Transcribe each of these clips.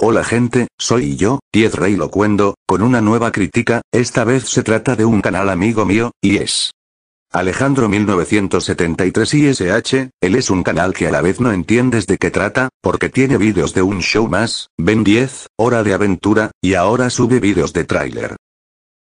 Hola gente, soy yo, 10 Rey Locuendo, con una nueva crítica, esta vez se trata de un canal amigo mío, y es... Alejandro 1973 ISH, él es un canal que a la vez no entiendes de qué trata, porque tiene vídeos de un show más, ven 10, Hora de Aventura, y ahora sube vídeos de tráiler,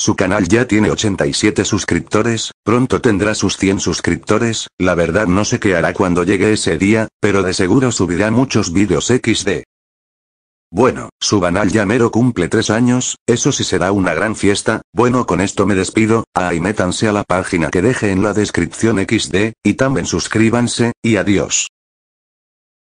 Su canal ya tiene 87 suscriptores, pronto tendrá sus 100 suscriptores, la verdad no sé qué hará cuando llegue ese día, pero de seguro subirá muchos vídeos XD. Bueno, su banal ya mero cumple 3 años, eso sí será una gran fiesta, bueno con esto me despido, ahí métanse a la página que deje en la descripción XD, y también suscríbanse, y adiós.